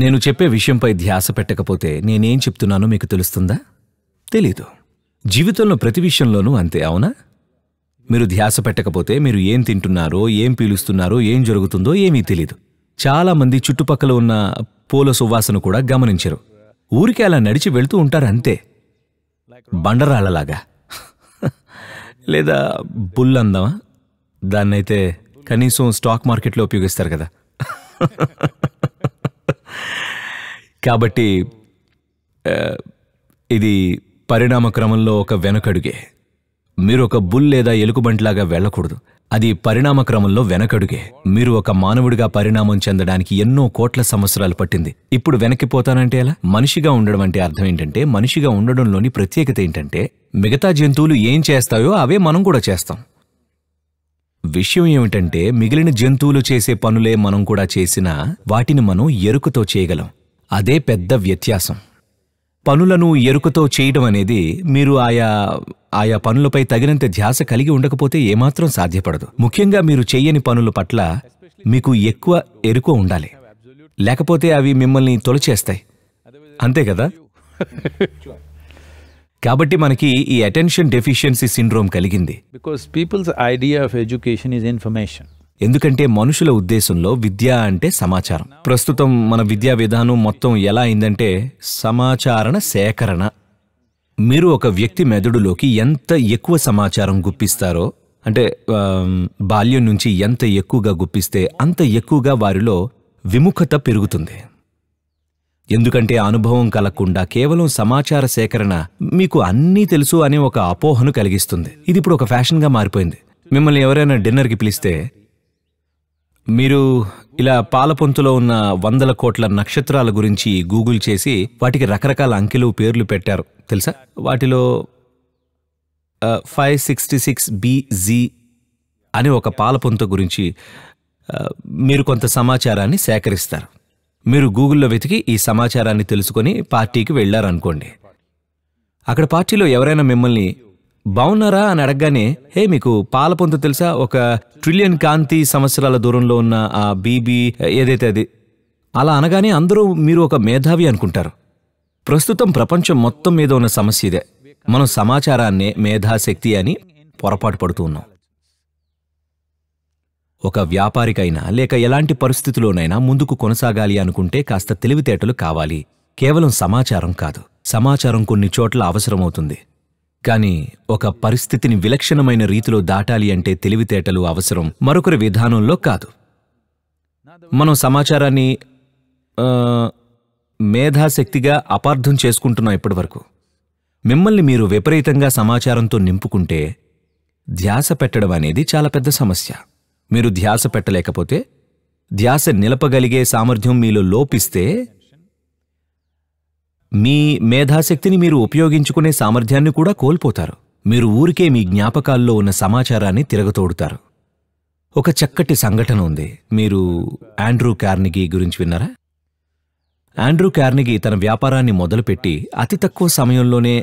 నేను చెప్పే విషయంపై ధ్యాస పెట్టకపోతే నేనేం చెప్తున్నానో మీకు తెలుస్తుందా తెలీదు జీవితంలో ప్రతి విషయంలోనూ అంతే అవునా మీరు ధ్యాస పెట్టకపోతే మీరు ఏం తింటున్నారో ఏం పీలుస్తున్నారో ఏం జరుగుతుందో ఏమీ తెలీదు చాలామంది చుట్టుపక్కల ఉన్న పూల సువాసన కూడా గమనించరు ఊరికే అలా నడిచి వెళ్తూ ఉంటారు అంతే బండరాళ్లలాగా లేదా బుల్లందమా దాన్నైతే కనీసం స్టాక్ మార్కెట్లో ఉపయోగిస్తారు కదా కాబట్టి ఇది పరిణామ క్రమంలో ఒక వెనకడుగే మీరు ఒక బుల్ లేదా ఎలుగుబంట్లాగా వెళ్ళకూడదు అది పరిణామ క్రమంలో వెనకడుగే మీరు ఒక మానవుడిగా పరిణామం చెందడానికి ఎన్నో కోట్ల సంవత్సరాలు పట్టింది ఇప్పుడు వెనక్కి పోతానంటే ఎలా మనిషిగా ఉండడం అంటే అర్థం ఏంటంటే మనిషిగా ఉండడంలోని ప్రత్యేకత ఏంటంటే మిగతా జంతువులు ఏం చేస్తాయో అవే మనం కూడా చేస్తాం విషయం ఏమిటంటే మిగిలిన జంతువులు చేసే పనులే మనం కూడా చేసినా వాటిని మనం ఎరుకతో చేయగలం అదే పెద్ద వ్యత్యాసం పనులను ఎరుకతో చేయడం అనేది మీరు ఆయా ఆయా పనులపై తగినంత ధ్యాస కలిగి ఉండకపోతే ఏమాత్రం సాధ్యపడదు ముఖ్యంగా మీరు చేయని పనుల పట్ల మీకు ఎక్కువ ఎరుకు ఉండాలి లేకపోతే అవి మిమ్మల్ని తొలచేస్తాయి అంతే కదా కాబట్టి మనకి ఈ అటెన్షన్ డెఫిషియన్సీ సిండ్రోమ్ కలిగింది because peoples idea of education is information ఎందుకంటే మనుషుల ఉద్దేశంలో విద్య అంటే సమాచారం ప్రస్తుతం మన విద్యా విధానం మొత్తం ఎలా అయిందంటే సమాచారణ సేకరణ మీరు ఒక వ్యక్తి మెదడులోకి ఎంత ఎక్కువ సమాచారం గుప్పిస్తారో అంటే బాల్యం నుంచి ఎంత ఎక్కువగా గుప్పిస్తే అంత ఎక్కువగా వారిలో విముఖత పెరుగుతుంది ఎందుకంటే అనుభవం కలగకుండా కేవలం సమాచార సేకరణ మీకు అన్నీ తెలుసు అనే ఒక అపోహను కలిగిస్తుంది ఇది ఇప్పుడు ఒక ఫ్యాషన్గా మారిపోయింది మిమ్మల్ని ఎవరైనా డిన్నర్కి పిలిస్తే మీరు ఇలా పాలపొంతులో ఉన్న వందల కోట్ల నక్షత్రాల గురించి గూగుల్ చేసి వాటికి రకరకాల అంకెలు పేర్లు పెట్టారు తెలుసా వాటిలో ఫైవ్ సిక్స్టీ సిక్స్ బీజీ అనే ఒక పాలపొంత గురించి మీరు కొంత సమాచారాన్ని సేకరిస్తారు మీరు గూగుల్లో వెతికి ఈ సమాచారాన్ని తెలుసుకొని పార్టీకి వెళ్ళారనుకోండి అక్కడ పార్టీలో ఎవరైనా మిమ్మల్ని బాగున్నారా అని అడగగానే హే మీకు పాలపొంత తెలుసా ఒక ట్రిలియన్ కాంతి సంవత్సరాల దూరంలో ఉన్న ఆ బీబీ ఏదైతే అది అలా అనగానే అందరూ మీరు ఒక మేధావి అనుకుంటారు ప్రస్తుతం ప్రపంచం మొత్తం మీద ఉన్న సమస్య ఇదే మనం సమాచారాన్నే మేధాశక్తి అని పొరపాటు పడుతూ ఉన్నాం ఒక వ్యాపారికైనా లేక ఎలాంటి పరిస్థితిలోనైనా ముందుకు కొనసాగాలి అనుకుంటే కాస్త తెలివితేటలు కావాలి కేవలం సమాచారం కాదు సమాచారం కొన్ని చోట్ల అవసరమవుతుంది కానీ ఒక పరిస్థితిని విలక్షణమైన రీతిలో దాటాలి అంటే తెలివితేటలు అవసరం మరొకరి విధానంలో కాదు మనం సమాచారాన్ని మేధాశక్తిగా అపార్థం చేసుకుంటున్నాం ఇప్పటివరకు మిమ్మల్ని మీరు విపరీతంగా సమాచారంతో నింపుకుంటే ధ్యాస పెట్టడం అనేది చాలా పెద్ద సమస్య మీరు ధ్యాస పెట్టలేకపోతే ధ్యాస నిలపగలిగే సామర్థ్యం మీలో లోపిస్తే మీ మేధాశక్తిని మీరు ఉపయోగించుకునే సామర్థ్యాన్ని కూడా కోల్పోతారు మీరు ఊరికే మీ జ్ఞాపకాల్లో ఉన్న సమాచారాన్ని తిరగతోడుతారు ఒక చక్కటి సంఘటన ఉంది మీరు ఆండ్రూ కార్నిగీ గురించి విన్నారా ఆండ్రూ కార్నిగీ తన వ్యాపారాన్ని మొదలుపెట్టి అతి తక్కువ సమయంలోనే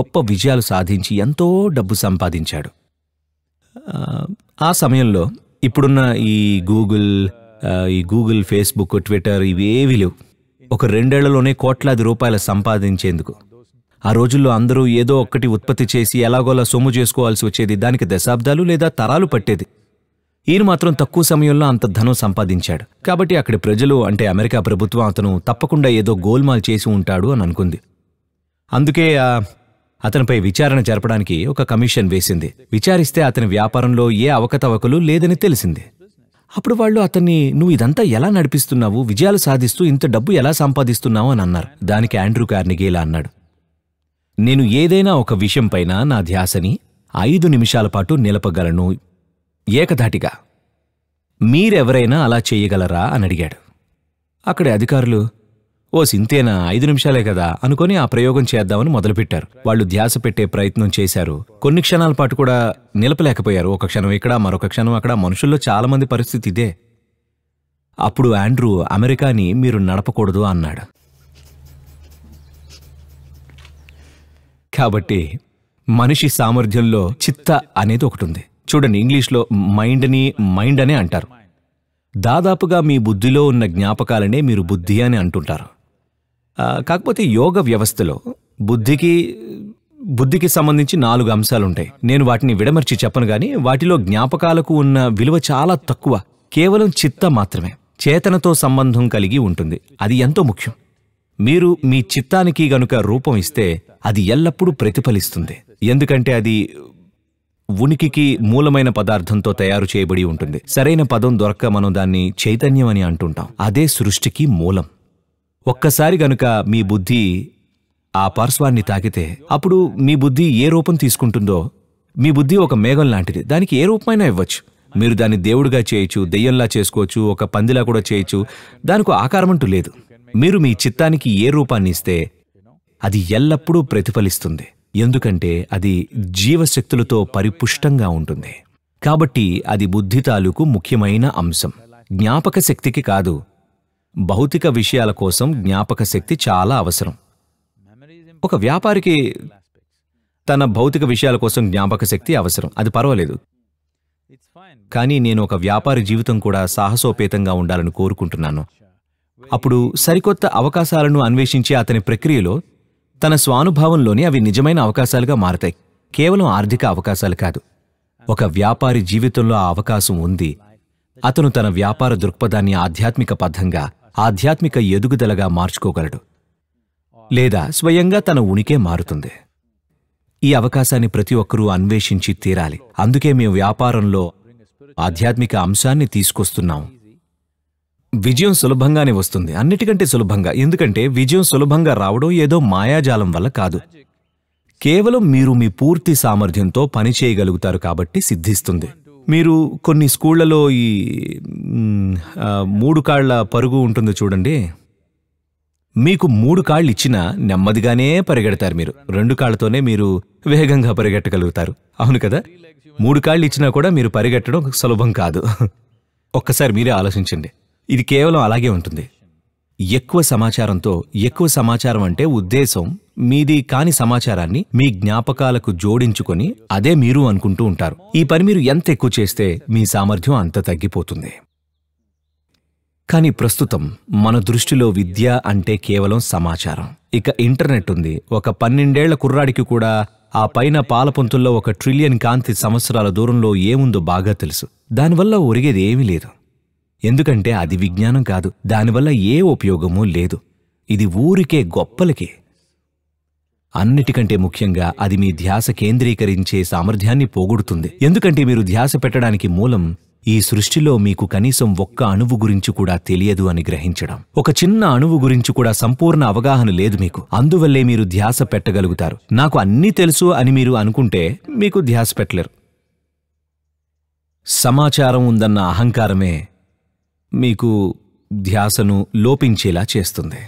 గొప్ప విజయాలు సాధించి ఎంతో డబ్బు సంపాదించాడు ఆ సమయంలో ఇప్పుడున్న ఈ గూగుల్ ఈ గూగుల్ ఫేస్బుక్ ట్విట్టర్ ఇవేవి లేవు ఒక రెండేళ్లలోనే కోట్లాది రూపాయలు సంపాదించేందుకు ఆ రోజుల్లో అందరూ ఏదో ఒక్కటి ఉత్పత్తి చేసి ఎలాగోలా సొమ్ము చేసుకోవాల్సి వచ్చేది దానికి దశాబ్దాలు లేదా తరాలు పట్టేది ఈయన మాత్రం తక్కువ సమయంలో అంత ధనం సంపాదించాడు కాబట్టి అక్కడి ప్రజలు అంటే అమెరికా ప్రభుత్వం అతను తప్పకుండా ఏదో గోల్మాల్ చేసి ఉంటాడు అని అనుకుంది అందుకే అతనిపై విచారణ జరపడానికి ఒక కమిషన్ వేసింది విచారిస్తే అతని వ్యాపారంలో ఏ అవకతవకలు లేదని తెలిసింది అప్పుడు వాళ్ళు అతన్ని నువ్వు ఇదంతా ఎలా నడిపిస్తున్నావు విజయాలు సాధిస్తూ ఇంత డబ్బు ఎలా సంపాదిస్తున్నావు అని అన్నారు దానికి ఆండ్రూ కార్నిగేలా అన్నాడు నేను ఏదైనా ఒక విషయంపైన నా ధ్యాసని ఐదు నిమిషాల పాటు నిలపగలను ఏకధాటిగా మీరెవరైనా అలా చేయగలరా అని అడిగాడు అక్కడి అధికారులు ఓ సింతేనా ఐదు నిమిషాలే కదా అనుకుని ఆ ప్రయోగం చేద్దామని మొదలుపెట్టారు వాళ్ళు ధ్యాస పెట్టే ప్రయత్నం చేశారు కొన్ని క్షణాల పాటు కూడా నిలపలేకపోయారు ఒక క్షణం ఇక్కడ మరొక క్షణం అక్కడ మనుషుల్లో చాలామంది పరిస్థితి ఇదే అప్పుడు ఆండ్రూ అమెరికాని మీరు నడపకూడదు అన్నాడు కాబట్టి మనిషి సామర్థ్యంలో చిత్త అనేది ఒకటి ఉంది చూడండి ఇంగ్లీష్లో మైండ్ని మైండ్ అనే అంటారు దాదాపుగా మీ బుద్ధిలో ఉన్న జ్ఞాపకాలనే మీరు బుద్ధి అని అంటుంటారు కాకపోతే యోగ వ్యవస్థలో బుద్ధికి బుద్ధికి సంబంధించి నాలుగు అంశాలు ఉంటాయి నేను వాటిని విడమర్చి చెప్పను గాని వాటిలో జ్ఞాపకాలకు ఉన్న విలువ చాలా తక్కువ కేవలం చిత్త మాత్రమే చేతనతో సంబంధం కలిగి ఉంటుంది అది ఎంతో ముఖ్యం మీరు మీ చిత్తానికి గనుక రూపం ఇస్తే అది ఎల్లప్పుడూ ప్రతిఫలిస్తుంది ఎందుకంటే అది ఉనికికి మూలమైన పదార్థంతో తయారు చేయబడి ఉంటుంది సరైన పదం దొరక్క మనం దాన్ని చైతన్యం అని అంటుంటాం అదే సృష్టికి మూలం ఒక్కసారి గనుక మీ బుద్ధి ఆ పార్శ్వాన్ని తాకితే అప్పుడు మీ బుద్ధి ఏ రూపం తీసుకుంటుందో మీ బుద్ధి ఒక మేఘం లాంటిది దానికి ఏ రూపమైనా ఇవ్వచ్చు మీరు దాన్ని దేవుడిగా చేయొచ్చు దెయ్యంలా చేసుకోవచ్చు ఒక పందిలా కూడా చేయొచ్చు దానికి ఆకారమంటూ లేదు మీరు మీ చిత్తానికి ఏ రూపాన్ని ఇస్తే అది ఎల్లప్పుడూ ప్రతిఫలిస్తుంది ఎందుకంటే అది జీవశక్తులతో పరిపుష్టంగా ఉంటుంది కాబట్టి అది బుద్ధి తాలూకు ముఖ్యమైన అంశం జ్ఞాపక శక్తికి కాదు భౌతిక విషయాల కోసం జ్ఞాపక శక్తి చాలా అవసరం ఒక వ్యాపారికి తన భౌతిక విషయాల కోసం జ్ఞాపక శక్తి అవసరం అది పర్వాలేదు కానీ నేను ఒక వ్యాపారి జీవితం కూడా సాహసోపేతంగా ఉండాలని కోరుకుంటున్నాను అప్పుడు సరికొత్త అవకాశాలను అన్వేషించే అతని ప్రక్రియలో తన స్వానుభావంలోనే అవి నిజమైన అవకాశాలుగా మారతాయి కేవలం ఆర్థిక అవకాశాలు కాదు ఒక వ్యాపారి జీవితంలో ఆ అవకాశం ఉంది అతను తన వ్యాపార దృక్పథాన్ని ఆధ్యాత్మిక పథంగా ఆధ్యాత్మిక ఎదుగుదలగా మార్చుకోగలడు లేదా స్వయంగా తన ఉనికే మారుతుంది ఈ అవకాశాన్ని ప్రతి ఒక్కరూ అన్వేషించి తీరాలి అందుకే మేము వ్యాపారంలో ఆధ్యాత్మిక అంశాన్ని తీసుకొస్తున్నాం విజయం సులభంగానే వస్తుంది అన్నిటికంటే సులభంగా ఎందుకంటే విజయం సులభంగా రావడం ఏదో మాయాజాలం వల్ల కాదు కేవలం మీరు మీ పూర్తి సామర్థ్యంతో పనిచేయగలుగుతారు కాబట్టి సిద్ధిస్తుంది మీరు కొన్ని స్కూళ్ళలో ఈ మూడు కాళ్ల పరుగు ఉంటుంది చూడండి మీకు మూడు కాళ్ళు ఇచ్చినా నెమ్మదిగానే పరిగెడతారు మీరు రెండు కాళ్ళతోనే మీరు వేగంగా పరిగెట్టగలుగుతారు అవును కదా మూడు కాళ్ళు ఇచ్చినా కూడా మీరు పరిగెట్టడం సులభం కాదు ఒక్కసారి మీరే ఆలోచించండి ఇది కేవలం అలాగే ఉంటుంది ఎక్కువ సమాచారంతో ఎక్కువ సమాచారం అంటే ఉద్దేశం మీది కాని సమాచారాన్ని మీ జ్ఞాపకాలకు జోడించుకొని అదే మీరు అనుకుంటూ ఉంటారు ఈ పని మీరు ఎంత ఎక్కువ చేస్తే మీ సామర్థ్యం అంత తగ్గిపోతుంది కానీ ప్రస్తుతం మన దృష్టిలో విద్య అంటే కేవలం సమాచారం ఇక ఇంటర్నెట్ ఉంది ఒక పన్నెండేళ్ల కుర్రాడికి కూడా ఆ పైన పాలపొంతుల్లో ఒక ట్రిలియన్ కాంతి సంవత్సరాల దూరంలో ఏముందో బాగా తెలుసు దానివల్ల ఒరిగేది ఏమీ లేదు ఎందుకంటే అది విజ్ఞానం కాదు దానివల్ల ఏ ఉపయోగమూ లేదు ఇది ఊరికే గొప్పలకే అన్నిటికంటే ముఖ్యంగా అది మీ ధ్యాస కేంద్రీకరించే సామర్థ్యాన్ని పోగొడుతుంది ఎందుకంటే మీరు ధ్యాస పెట్టడానికి మూలం ఈ సృష్టిలో మీకు కనీసం ఒక్క అణువు గురించి కూడా తెలియదు అని గ్రహించడం ఒక చిన్న అణువు గురించి కూడా సంపూర్ణ అవగాహన లేదు మీకు అందువల్లే మీరు ధ్యాస పెట్టగలుగుతారు నాకు అన్నీ తెలుసు అని మీరు అనుకుంటే మీకు ధ్యాస పెట్టలేరు సమాచారం ఉందన్న అహంకారమే మీకు ధ్యాసను లోపించేలా చేస్తుంది